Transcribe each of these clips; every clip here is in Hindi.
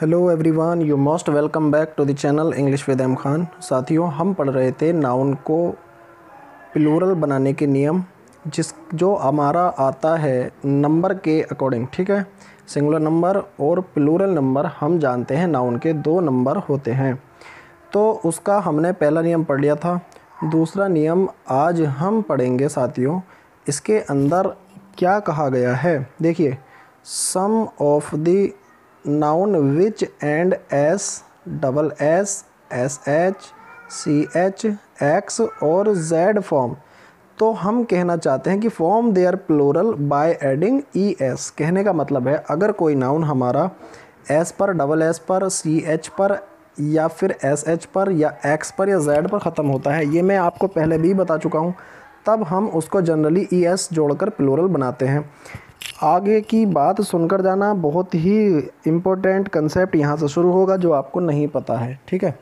hello everyone you most welcome back to the channel English with M Khan साथियों हम पढ़ रहे थे नाउन को प्लूरल बनाने के नियम जिस जो हमारा आता है नंबर के अकॉर्डिंग ठीक है सिंगुलर नंबर और प्लूरल नंबर हम जानते हैं नाउन के दो नंबर होते हैं तो उसका हमने पहला नियम पढ़ लिया था दूसरा नियम आज हम पढ़ेंगे साथियों इसके अंदर क्या कहा गया है देखिए some of the noun which end S double S S H C H X और जेड फॉर्म तो हम कहना चाहते हैं कि form they are plural by adding E S कहने का मतलब है अगर कोई नाउन हमारा एस पर डबल एस पर सी एच पर या फिर एस एच पर या एक्स पर या जेड पर ख़त्म होता है ये मैं आपको पहले भी बता चुका हूँ तब हम उसको जनरली ई एस जोड़कर प्लोरल बनाते हैं आगे की बात सुनकर जाना बहुत ही इम्पोर्टेंट कंसेप्ट यहाँ से शुरू होगा जो आपको नहीं पता है ठीक है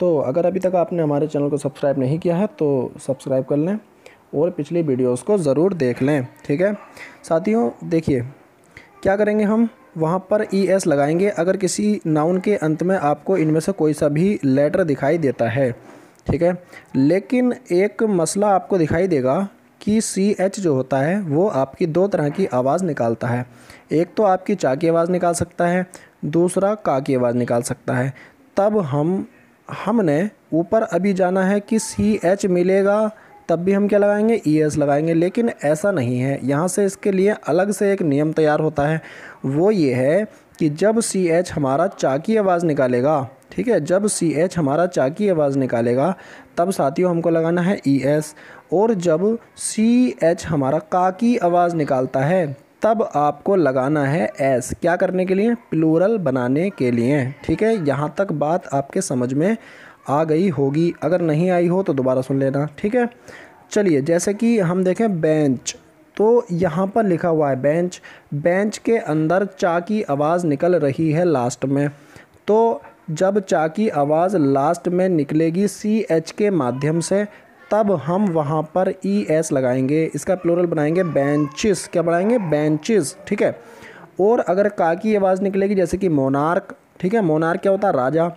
तो अगर अभी तक आपने हमारे चैनल को सब्सक्राइब नहीं किया है तो सब्सक्राइब कर लें और पिछली वीडियोस को ज़रूर देख लें ठीक है साथियों देखिए क्या करेंगे हम वहाँ पर ई e एस लगाएंगे अगर किसी नाउन के अंत में आपको इनमें से कोई सा भी लेटर दिखाई देता है ठीक है लेकिन एक मसला आपको दिखाई देगा कि सी एच जो होता है वो आपकी दो तरह की आवाज़ निकालता है एक तो आपकी चा की आवाज़ निकाल सकता है दूसरा का की आवाज़ निकाल सकता है तब हम हमने ऊपर अभी जाना है कि सी एच मिलेगा तब भी हम क्या लगाएंगे ई e एस लगाएंगे लेकिन ऐसा नहीं है यहाँ से इसके लिए अलग से एक नियम तैयार होता है वो ये है कि जब सी एच हमारा चाकी आवाज़ निकालेगा ठीक है जब सी एच हमारा चाकी आवाज़ निकालेगा तब साथियों हमको लगाना है ई e एस और जब सी एच हमारा का की आवाज़ निकालता है तब आपको लगाना है एस क्या करने के लिए प्लूरल बनाने के लिए ठीक है यहाँ तक बात आपके समझ में आ गई होगी अगर नहीं आई हो तो दोबारा सुन लेना ठीक है चलिए जैसे कि हम देखें बेंच तो यहाँ पर लिखा हुआ है बेंच बेंच के अंदर चा की आवाज़ निकल रही है लास्ट में तो जब चा की आवाज़ लास्ट में निकलेगी सी एच के माध्यम से तब हम वहाँ पर ई e एस लगाएंगे इसका प्लोरल बनाएंगे बेंचेस क्या बनाएंगे बेंचेस ठीक है और अगर का की आवाज़ निकलेगी जैसे कि मोनार्क ठीक है मोनार्क क्या होता है राजा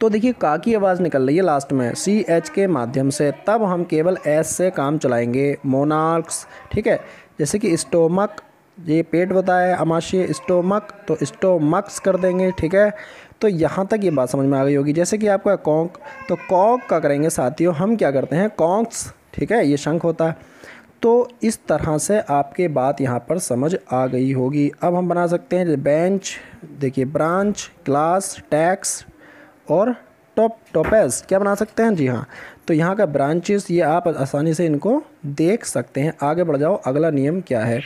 तो देखिए का की आवाज़ निकल रही है लास्ट में सी एच के माध्यम से तब हम केवल एस से काम चलाएंगे मोनार्क्स ठीक है जैसे कि स्टोमक ये पेट बताए है अमाशय स्टोमक तो स्टोमक्स कर देंगे ठीक है तो यहाँ तक ये बात समझ में आ गई होगी जैसे कि आपका कॉन्क तो कॉक का करेंगे साथियों हम क्या करते हैं कॉन्क्स ठीक है ये शंख होता है तो इस तरह से आपके बात यहाँ पर समझ आ गई होगी अब हम बना सकते हैं बेंच देखिए ब्रांच क्लास टैक्स और टॉप टॉपेस क्या बना सकते हैं जी हाँ तो यहाँ का ब्रांचेस ये आप आसानी से इनको देख सकते हैं आगे बढ़ जाओ अगला नियम क्या है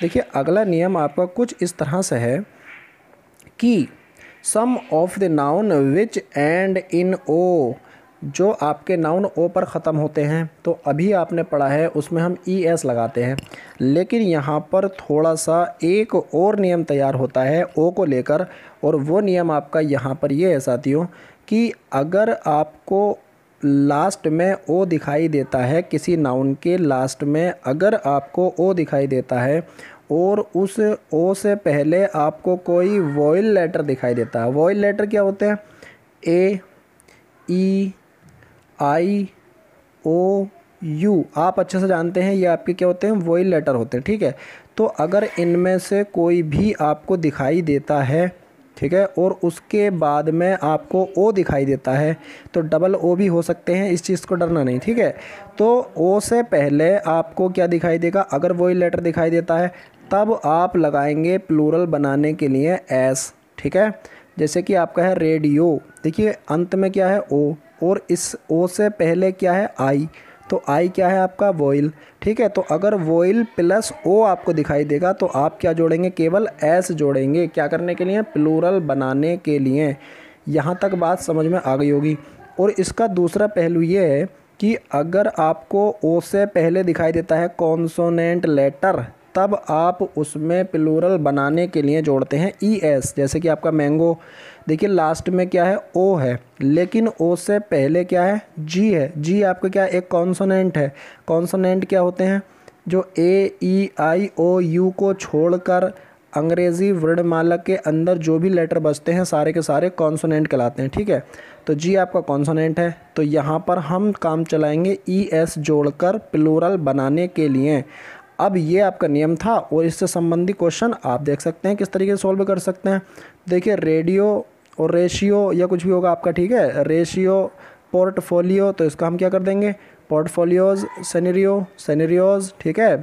देखिए अगला नियम आपका कुछ इस तरह से है कि some of the noun which end in O जो आपके नाउन ओ पर ख़त्म होते हैं तो अभी आपने पढ़ा है उसमें हम ई एस लगाते हैं लेकिन यहाँ पर थोड़ा सा एक और नियम तैयार होता है ओ को लेकर और वो नियम आपका यहाँ पर ये है साथियों कि अगर आपको लास्ट में ओ दिखाई देता है किसी नाउन के लास्ट में अगर आपको ओ दिखाई देता है और उस ओ से पहले आपको कोई वॉयल लेटर दिखाई देता है वॉयल लेटर क्या होते हैं ए ई आई ओ यू आप अच्छे से जानते हैं ये आपके क्या होते हैं वॉयल लेटर होते हैं ठीक है तो अगर इनमें से कोई भी आपको दिखाई देता है ठीक है और उसके बाद में आपको ओ दिखाई देता है तो डबल ओ भी हो सकते हैं इस चीज़ को डरना नहीं ठीक है तो ओ से पहले आपको क्या दिखाई देगा अगर वही लेटर दिखाई देता है तब आप लगाएंगे प्लूरल बनाने के लिए एस ठीक है जैसे कि आपका है रेडियो देखिए अंत में क्या है ओ और इस ओ से पहले क्या है आई तो आई क्या है आपका वोइल ठीक है तो अगर वोइल प्लस ओ आपको दिखाई देगा तो आप क्या जोड़ेंगे केवल एस जोड़ेंगे क्या करने के लिए प्लूरल बनाने के लिए यहाँ तक बात समझ में आ गई होगी और इसका दूसरा पहलू ये है कि अगर आपको ओ से पहले दिखाई देता है कॉन्सोनेंट लेटर तब आप उसमें प्लूरल बनाने के लिए जोड़ते हैं ई e एस जैसे कि आपका मैंगो देखिए लास्ट में क्या है ओ है लेकिन ओ से पहले क्या है जी है जी आपका क्या एक कॉन्सोनेंट है कॉन्सोनेंट क्या होते हैं जो ए ई आई ओ यू को छोड़कर अंग्रेज़ी वर्णमाला के अंदर जो भी लेटर बचते हैं सारे के सारे कॉन्सोनेंट कहलाते हैं ठीक है तो जी आपका कॉन्सोनेंट है तो यहाँ पर हम काम चलाएंगे ई e एस जोड़कर प्लूरल बनाने के लिए अब ये आपका नियम था और इससे संबंधित क्वेश्चन आप देख सकते हैं किस तरीके से सॉल्व कर सकते हैं देखिए रेडियो और रेशियो या कुछ भी होगा आपका ठीक है रेशियो पोर्टफोलियो तो इसका हम क्या कर देंगे पोर्टफोलियोज सनेरियो सनेरियोज ठीक है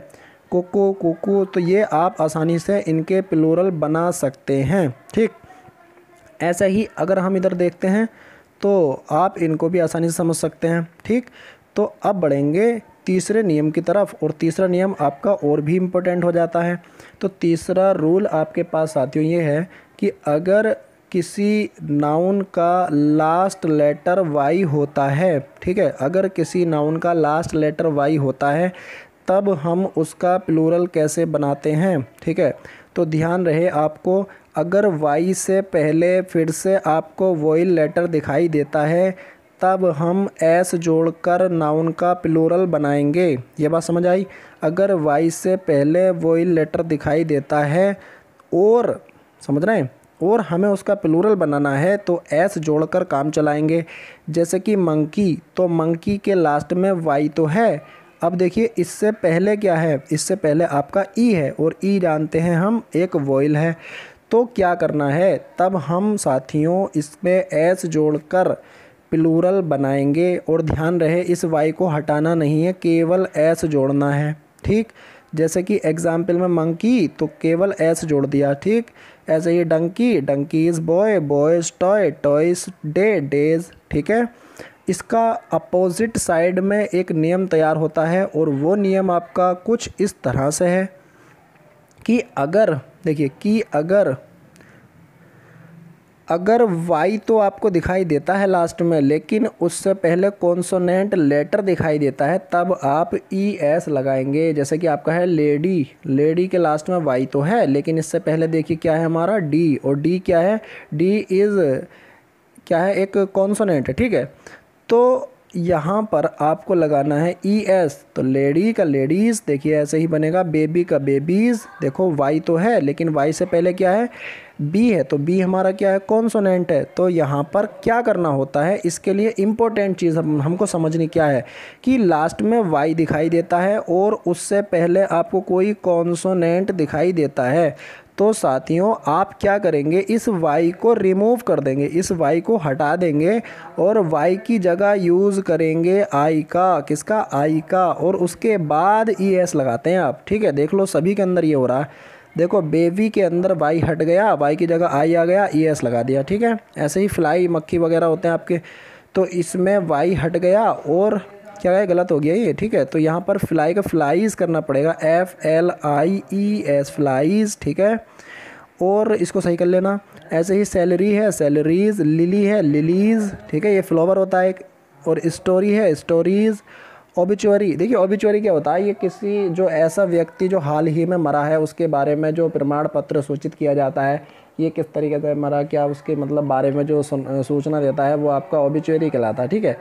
कोको कोको तो ये आप आसानी से इनके प्लूरल बना सकते हैं ठीक ऐसा ही अगर हम इधर देखते हैं तो आप इनको भी आसानी से समझ सकते हैं ठीक तो अब बढ़ेंगे तीसरे नियम की तरफ और तीसरा नियम आपका और भी इम्पोर्टेंट हो जाता है तो तीसरा रूल आपके पास साथियों ये है कि अगर किसी नाउन का लास्ट लेटर वाई होता है ठीक है अगर किसी नाउन का लास्ट लेटर वाई होता है तब हम उसका प्लूरल कैसे बनाते हैं ठीक है तो ध्यान रहे आपको अगर वाई से पहले फिर से आपको वॉइल लेटर दिखाई देता है तब हम एस जोड़कर नाउन का प्लोरल बनाएंगे ये बात समझ आई अगर वाई से पहले वोइल लेटर दिखाई देता है और समझ रहे हैं और हमें उसका प्लूरल बनाना है तो एस जोड़कर काम चलाएंगे जैसे कि मंकी तो मंकी के लास्ट में वाई तो है अब देखिए इससे पहले क्या है इससे पहले आपका ई है और ई जानते हैं हम एक वॉइल है तो क्या करना है तब हम साथियों इसमें एस जोड़कर प्लूरल बनाएंगे और ध्यान रहे इस वाई को हटाना नहीं है केवल एस जोड़ना है ठीक जैसे कि एग्जाम्पल में मंकी तो केवल एस जोड़ दिया ठीक ऐसे ही donkey donkey is boy boys toy toys day days ठीक है इसका अपोजिट साइड में एक नियम तैयार होता है और वो नियम आपका कुछ इस तरह से है कि अगर देखिए कि अगर अगर वाई तो आपको दिखाई देता है लास्ट में लेकिन उससे पहले कॉन्सोनेंट लेटर दिखाई देता है तब आप ई e एस लगाएंगे जैसे कि आपका है लेडी लेडी के लास्ट में वाई तो है लेकिन इससे पहले देखिए क्या है हमारा डी और डी क्या है डी इज़ क्या है एक कॉन्सोनेंट ठीक है तो यहाँ पर आपको लगाना है ई e एस तो लेडी का लेडीज़ देखिए ऐसे ही बनेगा बेबी का बेबीज़ देखो वाई तो है लेकिन वाई से पहले क्या है बी है तो बी हमारा क्या है कॉन्सोनेंट है तो यहाँ पर क्या करना होता है इसके लिए इम्पोर्टेंट चीज़ हम हमको समझनी क्या है कि लास्ट में वाई दिखाई देता है और उससे पहले आपको कोई कॉन्सोनेंट दिखाई देता है तो साथियों आप क्या करेंगे इस वाई को रिमूव कर देंगे इस वाई को हटा देंगे और वाई की जगह यूज़ करेंगे आई का किसका आई का और उसके बाद ई e एस लगाते हैं आप ठीक है देख लो सभी के अंदर ये हो रहा है देखो बेबी के अंदर वाई हट गया वाई की जगह आई आ गया ई e एस लगा दिया ठीक है ऐसे ही फ्लाई मक्खी वगैरह होते हैं आपके तो इसमें वाई हट गया और क्या है गलत हो गया ये ठीक है तो यहाँ पर फ्लाई का फ्लाइज करना पड़ेगा F L I E S flies ठीक है और इसको सही कर लेना ऐसे ही सैलरी है सैलरीज लिली है लिलीज ठीक है ये फ्लावर होता है एक और स्टोरी है स्टोरीज़ ओबिचुअरी देखिए ओबिचुअरी क्या होता है ये किसी जो ऐसा व्यक्ति जो हाल ही में मरा है उसके बारे में जो प्रमाण पत्र सूचित किया जाता है ये किस तरीके से मरा क्या उसके मतलब बारे में जो सूचना देता है वो आपका ओबिचुअरी कहलाता है ठीक है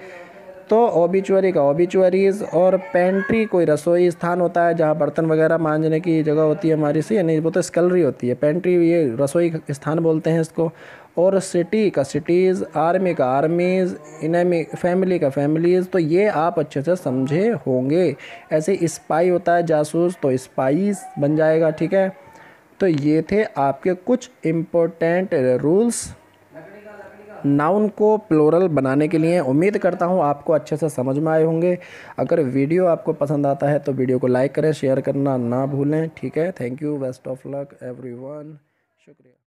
तो ओबिचुअरी का ओबिचुअरीज और पेंट्री कोई रसोई स्थान होता है जहाँ बर्तन वगैरह मांझने की जगह होती है हमारी से यानी वो तो स्कलरी होती है पेंट्री ये रसोई स्थान बोलते हैं इसको और सिटी का सिटीज़ आर्मी का आर्मीज़ इनमी फैमिली का फैमिलीज़ तो ये आप अच्छे से समझे होंगे ऐसे स्पाई होता है जासूस तो स्पाइस बन जाएगा ठीक है तो ये थे आपके कुछ इम्पोर्टेंट रूल्स नाउन को प्लोरल बनाने के लिए उम्मीद करता हूँ आपको अच्छे से समझ में आए होंगे अगर वीडियो आपको पसंद आता है तो वीडियो को लाइक करें शेयर करना ना भूलें ठीक है thank you best of luck every शुक्रिया